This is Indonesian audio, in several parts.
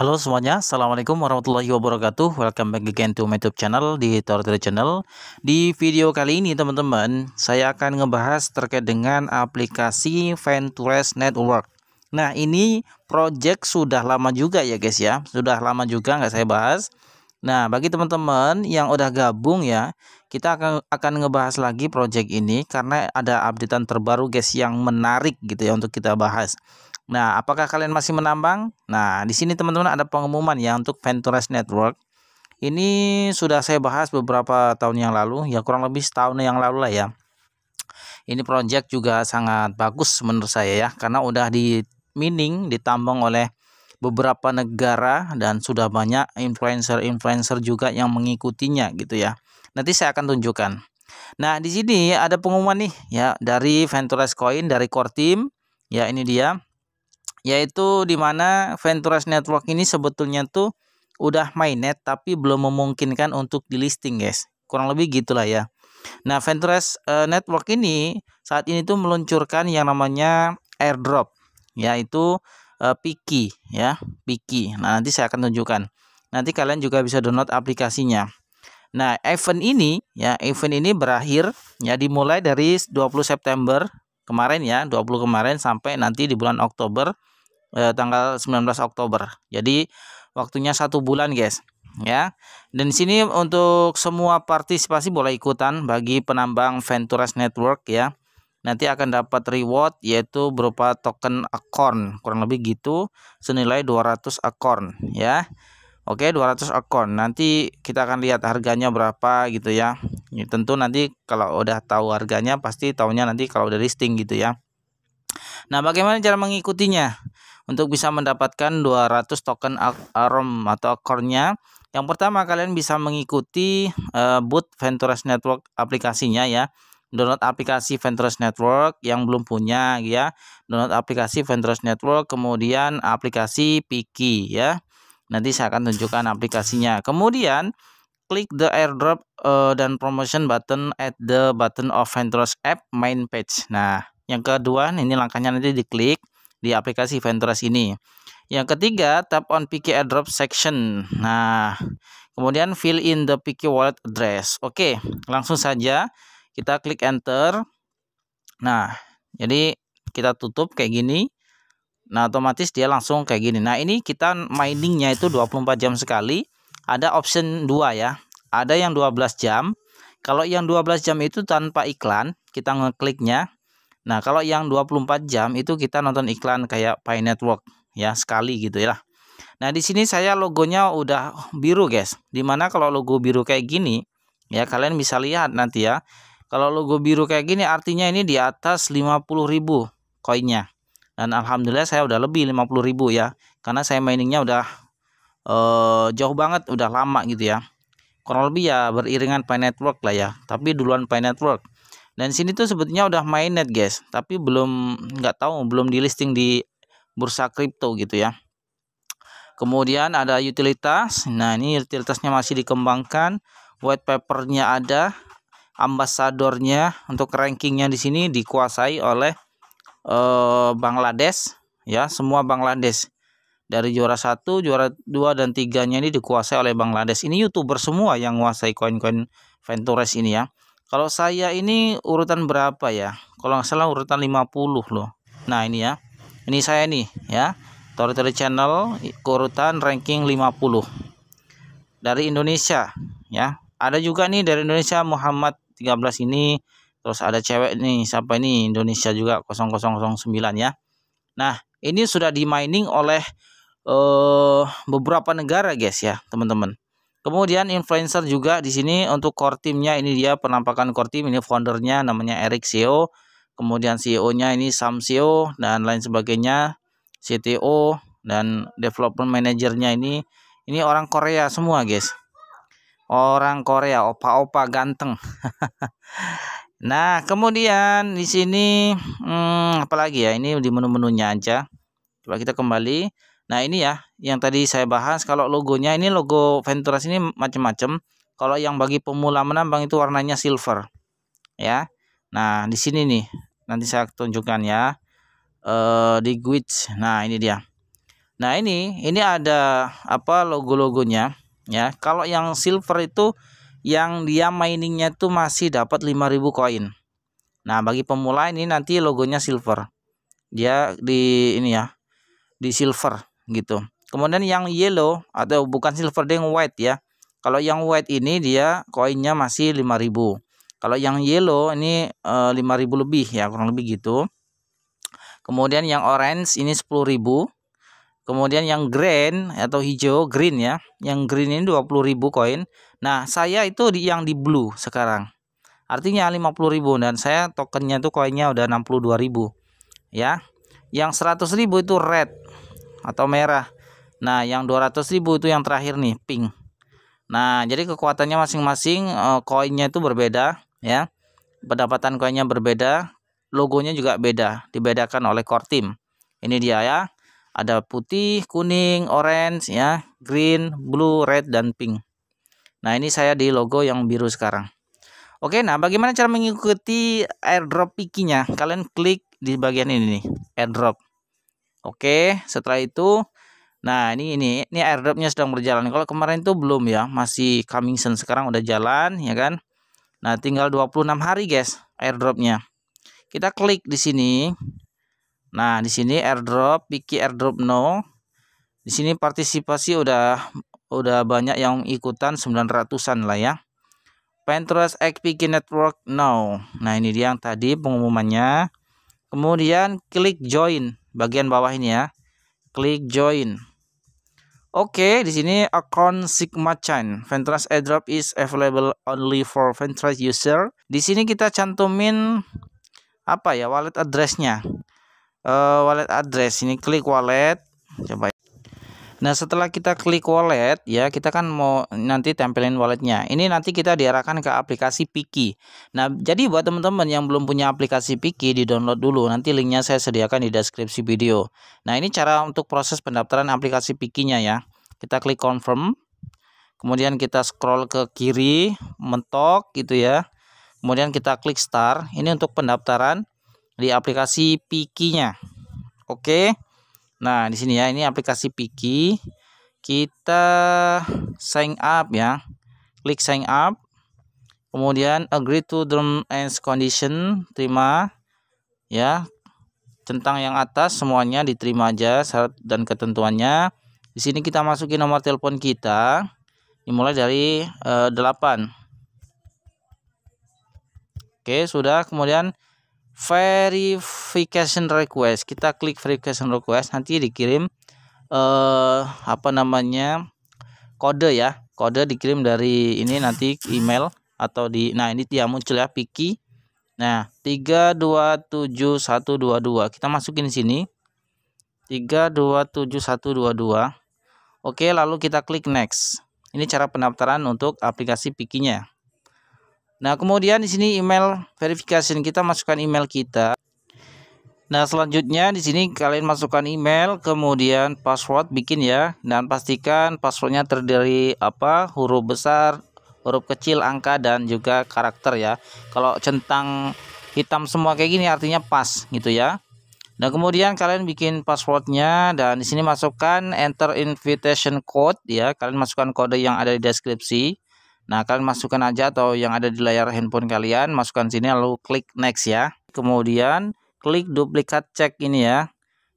Halo semuanya, Assalamualaikum warahmatullahi wabarakatuh Welcome back again to my youtube channel di Tortilla Channel Di video kali ini teman-teman Saya akan ngebahas terkait dengan aplikasi Ventures Network Nah ini project sudah lama juga ya guys ya Sudah lama juga nggak saya bahas Nah bagi teman-teman yang udah gabung ya Kita akan, akan ngebahas lagi project ini Karena ada updatean terbaru guys yang menarik gitu ya untuk kita bahas Nah, apakah kalian masih menambang? Nah, di sini teman-teman ada pengumuman ya untuk Ventures Network. Ini sudah saya bahas beberapa tahun yang lalu, ya kurang lebih setahun yang lalu lah ya. Ini project juga sangat bagus menurut saya ya, karena udah di mining, ditambang oleh beberapa negara dan sudah banyak influencer-influencer juga yang mengikutinya gitu ya. Nanti saya akan tunjukkan. Nah, di sini ada pengumuman nih ya dari Ventures Coin dari Core Team. Ya, ini dia yaitu di mana Venturas Network ini sebetulnya tuh udah mainnet tapi belum memungkinkan untuk di listing guys kurang lebih gitulah ya nah Venturas uh, eh, Network ini saat ini tuh meluncurkan yang namanya airdrop yaitu uh, Piki ya Piki nah nanti saya akan tunjukkan nanti kalian juga bisa download aplikasinya nah event ini ya event ini berakhir ya dimulai dari 20 September kemarin ya 20 kemarin sampai nanti di bulan Oktober eh, tanggal 19 Oktober. Jadi waktunya satu bulan guys ya. Dan di sini untuk semua partisipasi boleh ikutan bagi penambang ventures Network ya. Nanti akan dapat reward yaitu berupa token acorn kurang lebih gitu senilai 200 acorn ya. Oke 200 acorn nanti kita akan lihat harganya berapa gitu ya. ya tentu nanti kalau udah tahu harganya pasti tahunya nanti kalau udah listing gitu ya. Nah bagaimana cara mengikutinya? Untuk bisa mendapatkan 200 token ARM atau akornya, yang pertama kalian bisa mengikuti uh, eh, boot Ventures Network aplikasinya ya. Download aplikasi Ventures Network yang belum punya ya. Download aplikasi Ventures Network, kemudian aplikasi Piki ya. Nanti saya akan tunjukkan aplikasinya. Kemudian klik the airdrop uh, dan promotion button at the button of Ventures app main page. Nah, yang kedua ini langkahnya nanti diklik di aplikasi Ventress ini. Yang ketiga, tap on PK AirDrop section. Nah, kemudian fill in the PK wallet address. Oke, langsung saja kita klik enter. Nah, jadi kita tutup kayak gini. Nah, otomatis dia langsung kayak gini. Nah, ini kita miningnya itu 24 jam sekali. Ada option 2 ya. Ada yang 12 jam. Kalau yang 12 jam itu tanpa iklan, kita ngekliknya. Nah, kalau yang 24 jam itu kita nonton iklan kayak Pi Network ya sekali gitu ya. Nah, di sini saya logonya udah biru, guys. Dimana kalau logo biru kayak gini ya kalian bisa lihat nanti ya. Kalau logo biru kayak gini artinya ini di atas 50.000 koinnya. Dan alhamdulillah saya udah lebih 50.000 ya. Karena saya miningnya udah eh, jauh banget, udah lama gitu ya. Kurang lebih ya beriringan Pi Network lah ya. Tapi duluan Pi Network. Dan sini tuh sebetulnya udah mainnet guys, tapi belum nggak tahu belum di listing di bursa kripto gitu ya. Kemudian ada utilitas. Nah, ini utilitasnya masih dikembangkan, white papernya ada, ambasadornya untuk rankingnya di sini dikuasai oleh eh, Bangladesh ya, semua Bangladesh. Dari juara satu, juara dua dan tiganya ini dikuasai oleh Bangladesh. Ini YouTuber semua yang menguasai koin-koin Ventures ini ya. Kalau saya ini urutan berapa ya? Kalau nggak salah urutan 50 loh. Nah ini ya. Ini saya nih ya. tori channel urutan ranking 50 dari Indonesia ya. Ada juga nih dari Indonesia Muhammad 13 ini. Terus ada cewek nih siapa ini Indonesia juga 0009 ya. Nah ini sudah di mining oleh uh, beberapa negara guys ya teman-teman. Kemudian influencer juga di sini untuk core timnya ini dia penampakan core team ini foundernya namanya Eric CEO, kemudian CEO-nya ini Sam CEO dan lain sebagainya, CTO dan development manajernya ini ini orang Korea semua guys. Orang Korea, opa-opa ganteng. nah, kemudian di sini hmm, apalagi ya ini di menu-menunya aja. Coba kita kembali Nah ini ya yang tadi saya bahas kalau logonya ini logo Ventura ini macam-macam. Kalau yang bagi pemula menambang itu warnanya silver ya. Nah di sini nih nanti saya tunjukkan ya e, di Gwitch. Nah ini dia. Nah ini ini ada apa logo-logonya ya. Kalau yang silver itu yang dia miningnya itu masih dapat 5000 koin. Nah bagi pemula ini nanti logonya silver. Dia di ini ya di silver gitu. Kemudian yang yellow atau bukan silver dia yang white ya. Kalau yang white ini dia koinnya masih 5000. Kalau yang yellow ini e, eh, 5000 lebih ya, kurang lebih gitu. Kemudian yang orange ini 10000. Kemudian yang green atau hijau green ya. Yang green ini 20000 koin. Nah, saya itu di yang di blue sekarang. Artinya 50000 dan saya tokennya itu koinnya udah 62000. Ya. Yang 100.000 itu red atau merah. Nah, yang 200.000 itu yang terakhir nih, pink. Nah, jadi kekuatannya masing-masing eh, koinnya -masing, itu berbeda ya. Pendapatan koinnya berbeda, logonya juga beda, dibedakan oleh core team. Ini dia ya. Ada putih, kuning, orange ya, green, blue, red dan pink. Nah, ini saya di logo yang biru sekarang. Oke, nah bagaimana cara mengikuti airdrop picky-nya? Kalian klik di bagian ini nih, airdrop. Oke, setelah itu nah ini ini ini airdropnya sedang berjalan. Kalau kemarin itu belum ya, masih coming soon. Sekarang udah jalan ya kan. Nah, tinggal 26 hari guys airdropnya. Kita klik di sini. Nah, di sini airdrop, Piki airdrop no. Di sini partisipasi udah udah banyak yang ikutan 900-an lah ya. Pinterest XPK Network Now. Nah, ini dia yang tadi pengumumannya. Kemudian klik join bagian bawah ini ya. Klik join. Oke, di sini akun Sigma Chain. Ventras airdrop is available only for Ventras user. Di sini kita cantumin apa ya wallet addressnya. Uh, wallet address ini klik wallet. Coba Ya. Nah setelah kita klik wallet ya kita kan mau nanti tempelin walletnya. Ini nanti kita diarahkan ke aplikasi Piki. Nah jadi buat teman-teman yang belum punya aplikasi Piki di download dulu. Nanti linknya saya sediakan di deskripsi video. Nah ini cara untuk proses pendaftaran aplikasi Pikinya ya. Kita klik confirm. Kemudian kita scroll ke kiri, mentok gitu ya. Kemudian kita klik start. Ini untuk pendaftaran di aplikasi Piki-nya. Oke. Okay. Nah, di sini ya, ini aplikasi Piki. Kita sign up ya. Klik sign up. Kemudian agree to the and condition, terima ya. centang yang atas semuanya diterima aja syarat dan ketentuannya. Di sini kita masukin nomor telepon kita. Dimulai dari uh, eh, 8. Oke, sudah. Kemudian verification request kita klik verification request nanti dikirim eh, apa namanya kode ya kode dikirim dari ini nanti email atau di nah ini dia muncul ya Piki nah 327122 kita masukin di sini 327122 Oke lalu kita klik next ini cara pendaftaran untuk aplikasi Pikinya Nah, kemudian di sini email verification kita masukkan email kita. Nah, selanjutnya di sini kalian masukkan email, kemudian password bikin ya. Dan pastikan passwordnya terdiri apa? huruf besar, huruf kecil, angka dan juga karakter ya. Kalau centang hitam semua kayak gini artinya pas gitu ya. Nah, kemudian kalian bikin passwordnya dan di sini masukkan enter invitation code ya. Kalian masukkan kode yang ada di deskripsi. Nah, kalian masukkan aja atau yang ada di layar handphone kalian, masukkan sini lalu klik next ya. Kemudian klik duplikat cek ini ya.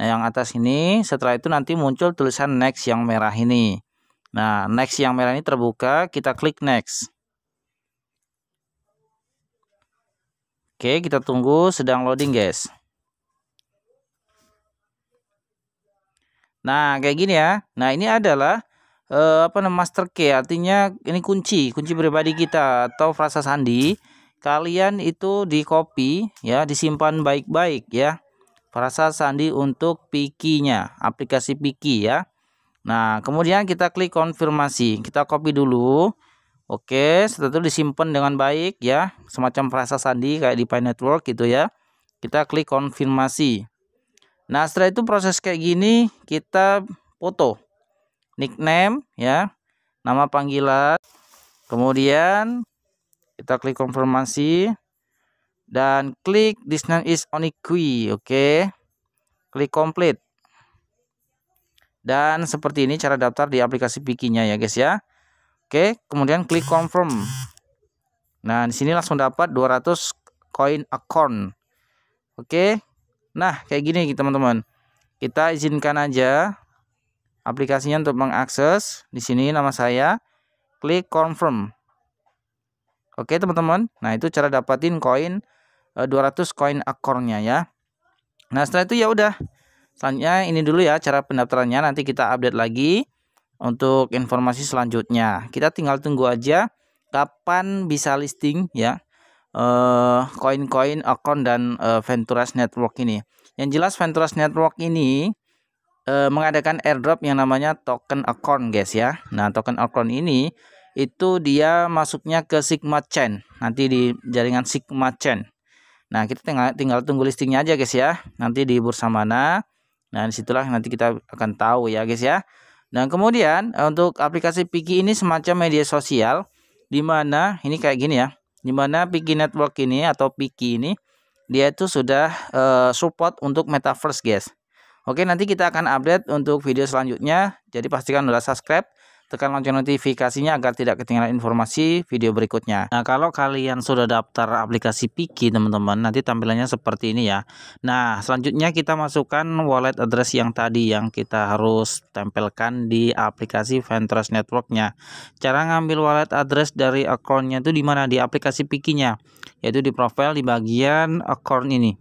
Nah, yang atas ini setelah itu nanti muncul tulisan next yang merah ini. Nah, next yang merah ini terbuka, kita klik next. Oke, kita tunggu sedang loading, guys. Nah, kayak gini ya. Nah, ini adalah uh, apa namanya master key artinya ini kunci kunci pribadi kita atau frasa sandi kalian itu di copy ya disimpan baik-baik ya frasa sandi untuk pikinya aplikasi piki ya nah kemudian kita klik konfirmasi kita copy dulu oke setelah itu disimpan dengan baik ya semacam frasa sandi kayak di Pi Network gitu ya kita klik konfirmasi nah setelah itu proses kayak gini kita foto nickname ya nama panggilan kemudian kita klik konfirmasi dan klik this name is only oke okay. klik complete dan seperti ini cara daftar di aplikasi Pikinya ya guys ya oke okay. kemudian klik confirm nah di sini langsung dapat 200 koin account oke okay. nah kayak gini teman-teman kita izinkan aja aplikasinya untuk mengakses. Di sini nama saya. Klik confirm. Oke teman-teman. Nah itu cara dapatin koin 200 eh, koin akornya ya. Nah setelah itu ya udah. Selanjutnya ini dulu ya cara pendaftarannya. Nanti kita update lagi untuk informasi selanjutnya. Kita tinggal tunggu aja kapan bisa listing ya eh, koin-koin uh, akun dan uh, eh, Venturas Network ini. Yang jelas Venturas Network ini uh, mengadakan airdrop yang namanya token account guys ya. Nah, token account ini itu dia masuknya ke Sigma Chain nanti di jaringan Sigma Chain. Nah, kita tinggal tinggal tunggu listingnya aja guys ya. Nanti di bursa mana. Nah, disitulah nanti kita akan tahu ya guys ya. Nah, kemudian eh, untuk aplikasi Piki ini semacam media sosial di mana ini kayak gini ya. Di mana Piki Network ini atau Piki ini dia itu sudah uh, support untuk metaverse guys. Oke, nanti kita akan update untuk video selanjutnya. Jadi pastikan sudah subscribe tekan lonceng notifikasinya agar tidak ketinggalan informasi video berikutnya. Nah, kalau kalian sudah daftar aplikasi Piki, teman-teman, nanti tampilannya seperti ini ya. Nah, selanjutnya kita masukkan wallet address yang tadi yang kita harus tempelkan di aplikasi Ventress Networknya. Cara ngambil wallet address dari akunnya itu di mana? Di aplikasi Piki-nya. yaitu di profile di bagian account ini.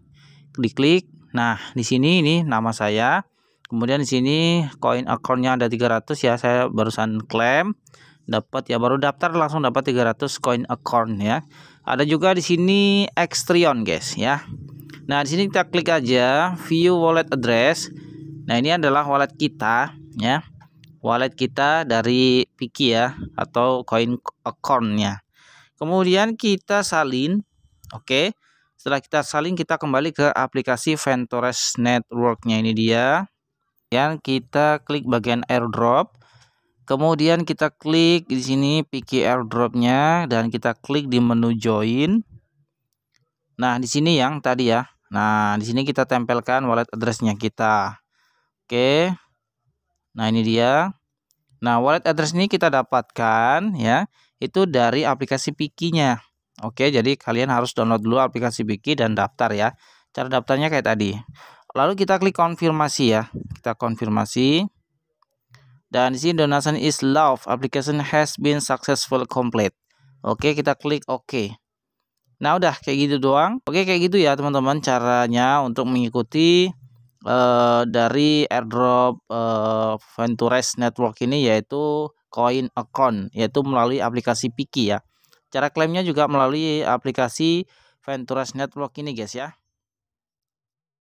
Diklik Nah, di sini ini nama saya. Kemudian di sini koin accountnya ada 300 ya. Saya barusan klaim dapat ya baru daftar langsung dapat 300 koin account ya. Ada juga di sini Extrion guys ya. Nah, di sini kita klik aja view wallet address. Nah, ini adalah wallet kita ya. Wallet kita dari Piki ya atau koin accountnya Kemudian kita salin. Oke. Okay. Setelah kita saling, kita kembali ke aplikasi Ventores Networknya ini dia. Yang kita klik bagian airdrop. Kemudian kita klik di sini PK airdropnya dan kita klik di menu join. Nah, di sini yang tadi ya. Nah, di sini kita tempelkan wallet addressnya kita. Oke. Nah, ini dia. Nah, wallet address ini kita dapatkan ya, itu dari aplikasi Piki-nya. Oke, jadi kalian harus download dulu aplikasi Biki dan daftar ya. Cara daftarnya kayak tadi. Lalu kita klik konfirmasi ya. Kita konfirmasi. Dan di sini donation is love. Application has been successful complete. Oke, kita klik OK. Nah, udah kayak gitu doang. Oke, kayak gitu ya teman-teman caranya untuk mengikuti Uh, dari airdrop uh, Ventures Network ini yaitu coin account yaitu melalui aplikasi Piki ya. Cara klaimnya juga melalui aplikasi Venturas Network ini guys ya.